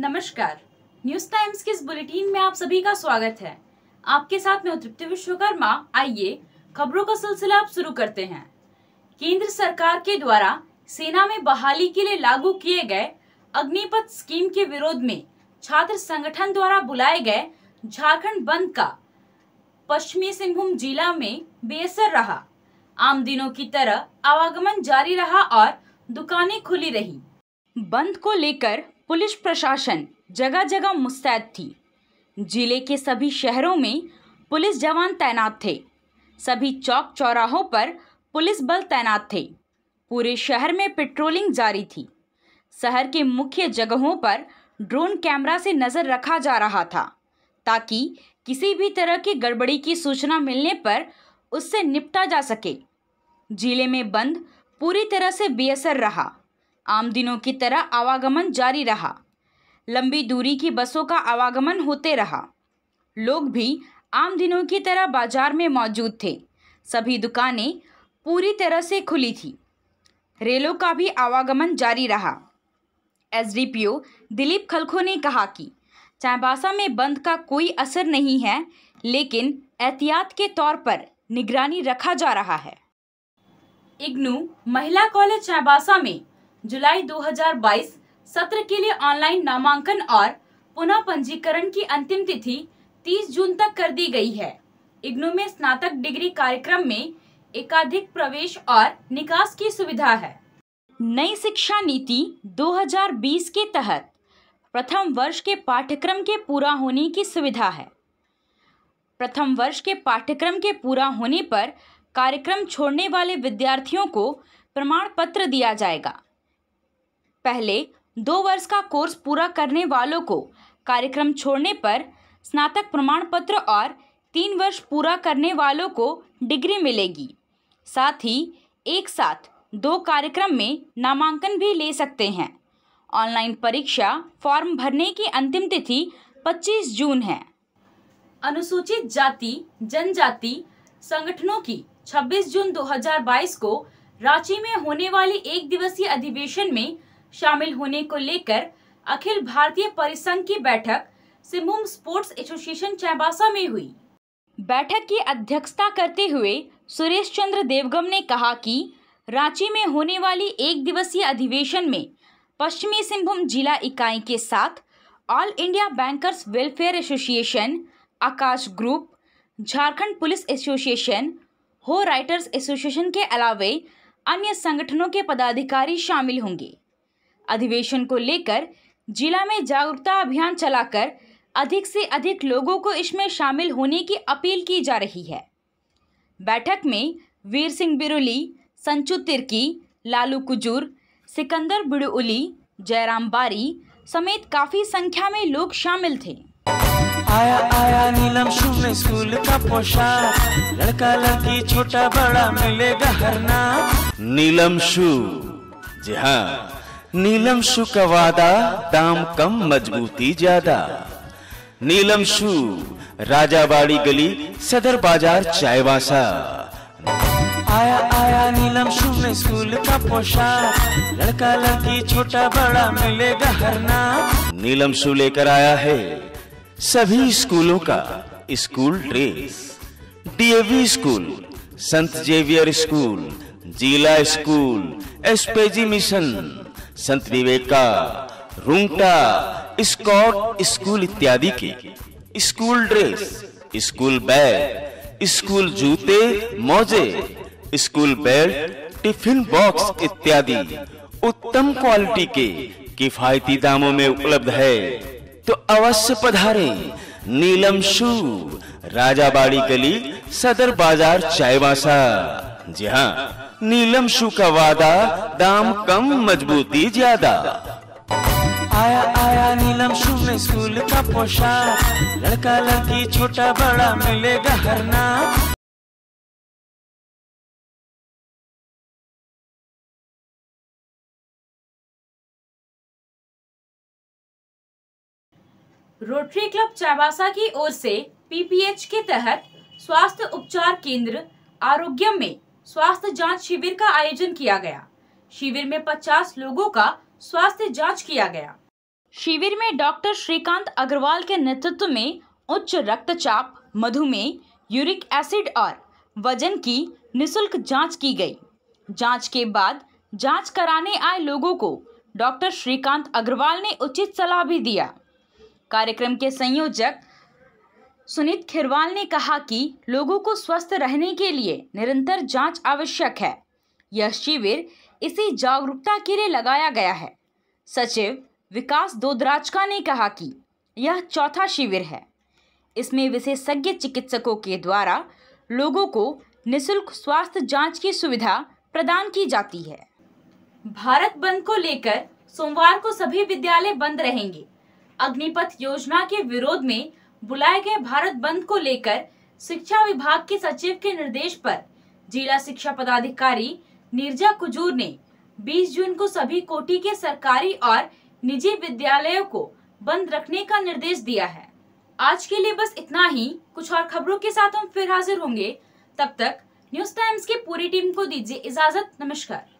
नमस्कार news times के इस बुलेटिन में आप सभी का स्वागत है आपके साथ मैं तृप्ति विश्वकर्मा आइए खबरों का सिलसिला आप शुरू करते हैं केंद्र सरकार के द्वारा सेना में बहाली के लिए लागू किए गए अग्निपथ स्कीम के विरोध में छात्र संगठन द्वारा बुलाए गए झारखंड बंद का पश्चिमी सिंहभूम जिला में बेअसर रहा आम दिनों की तरह आवागमन जारी रहा और दुकानें खुली रही बंद को लेकर पुलिस प्रशासन जगह जगह मुस्तैद थी जिले के सभी शहरों में पुलिस जवान तैनात थे सभी चौक चौराहों पर पुलिस बल तैनात थे पूरे शहर में पेट्रोलिंग जारी थी शहर के मुख्य जगहों पर ड्रोन कैमरा से नज़र रखा जा रहा था ताकि किसी भी तरह की गड़बड़ी की सूचना मिलने पर उससे निपटा जा सके जिले में बंद पूरी तरह से बेअसर रहा आम दिनों की तरह आवागमन जारी रहा लंबी दूरी की बसों का आवागमन होते रहा लोग भी आम दिनों की तरह बाजार में मौजूद थे सभी दुकानें पूरी तरह से खुली थी रेलों का भी आवागमन जारी रहा एसडीपीओ दिलीप खलखो ने कहा कि चाईबासा में बंद का कोई असर नहीं है लेकिन एहतियात के तौर पर निगरानी रखा जा रहा है इग्नू महिला कॉलेज चाईबासा में जुलाई 2022 सत्र के लिए ऑनलाइन नामांकन और पुनः पंजीकरण की अंतिम तिथि 30 जून तक कर दी गई है इग्नू में स्नातक डिग्री कार्यक्रम में एकाधिक प्रवेश और निकास की सुविधा है नई शिक्षा नीति 2020 के तहत प्रथम वर्ष के पाठ्यक्रम के पूरा होने की सुविधा है प्रथम वर्ष के पाठ्यक्रम के पूरा होने पर कार्यक्रम छोड़ने वाले विद्यार्थियों को प्रमाण पत्र दिया जाएगा पहले दो वर्ष का कोर्स पूरा करने वालों को कार्यक्रम छोड़ने पर स्नातक प्रमाण पत्र और तीन वर्ष पूरा करने वालों को डिग्री मिलेगी साथ ही एक साथ दो कार्यक्रम में नामांकन भी ले सकते हैं ऑनलाइन परीक्षा फॉर्म भरने की अंतिम तिथि 25 जून है अनुसूचित जाति जनजाति संगठनों की 26 जून 2022 को रांची में होने वाले एक दिवसीय अधिवेशन में शामिल होने को लेकर अखिल भारतीय परिसंघ की बैठक सिमुम स्पोर्ट्स एसोसिएशन चैबासा में हुई बैठक की अध्यक्षता करते हुए सुरेश चंद्र देवगम ने कहा कि रांची में होने वाली एक दिवसीय अधिवेशन में पश्चिमी सिंहभूम जिला इकाई के साथ all India bankers welfare association Akash group Jharkhand police association Ho writers association के अलावे अन्य संगठनों के पदाधिकारी शामिल होंगे अधिवेशन को लेकर जिला में जागरूकता अभियान चलाकर अधिक से अधिक लोगों को इसमें शामिल होने की अपील की जा रही है बैठक में वीर सिंह बिरुली संचू तिर्की लालू कुजूर सिकंदर बिड़ुली जयराम बारी समेत काफी संख्या में लोग शामिल थे आया आया नीलम शून्य स्कूल का पोशाक लड़का लड़की छोटा बड़ा मिलेगा हरना नीलम शू जी हाँ नीलम शु का वादा दाम कम मजबूती ज्यादा नीलम शु राजाबाड़ी गली सदर बाजार चायवासा आया आया नीलम शू में स्कूल का पोशाक लड़का लड़की छोटा बड़ा मिलेगा हर नाम नीलम शू लेकर आया है सभी स्कूलों का स्कूल ड्रेस डीएवी स्कूल संत जेवियर स्कूल जिला स्कूल एसपीजी मिशन संत विवेका रूंगटा स्कॉट स्कूल इत्यादि के school dress school bag school जूते मोजे स्कूल बेल्ट टिफिन बॉक्स इत्यादि उत्तम क्वालिटी के किफायती दामों में उपलब्ध है तो अवश्य पधारे नीलम शू राजाबाड़ी गली सदर बाजार चायवासा जी हाँ नीलम शू का वादा दाम कम मजबूती ज्यादा आया आया नीलम शू में स्कूल का पोशाक लड़का लड़की छोटा बड़ा मिलेगा हर रोटरी क्लब चाबासा की ओर से पीपीएच के तहत स्वास्थ्य उपचार केंद्र आरोग्यम में स्वास्थ्य जांच शिविर का आयोजन किया गया शिविर में 50 लोगों का स्वास्थ्य जांच किया गया शिविर में डॉक्टर श्रीकांत अग्रवाल के नेतृत्व में उच्च रक्तचाप मधुमेह यूरिक एसिड और वजन की निशुल्क जांच की गई जांच के बाद जांच कराने आए लोगों को डॉक्टर श्रीकांत अग्रवाल ने उचित सलाह भी दिया कार्यक्रम के संयोजक सुनीत खिरवाल ने कहा कि लोगों को स्वस्थ रहने के लिए निरंतर जांच आवश्यक है यह शिविर इसी जागरूकता के लिए लगाया गया है सचिव विकास दोदराजका ने कहा कि यह चौथा शिविर है इसमें विशेषज्ञ चिकित्सकों के द्वारा लोगों को निशुल्क स्वास्थ्य जांच की सुविधा प्रदान की जाती है भारत बंद को लेकर सोमवार को सभी विद्यालय बंद रहेंगे अग्निपथ योजना के विरोध में बुलाए गए भारत बंद को लेकर शिक्षा विभाग के सचिव के निर्देश पर जिला शिक्षा पदाधिकारी निर्जा कुजूर ने 20 जून को सभी कोटि के सरकारी और निजी विद्यालयों को बंद रखने का निर्देश दिया है आज के लिए बस इतना ही कुछ और खबरों के साथ हम फिर हाजिर होंगे तब तक न्यूज टाइम्स की पूरी टीम को दीजिए इजाजत नमस्कार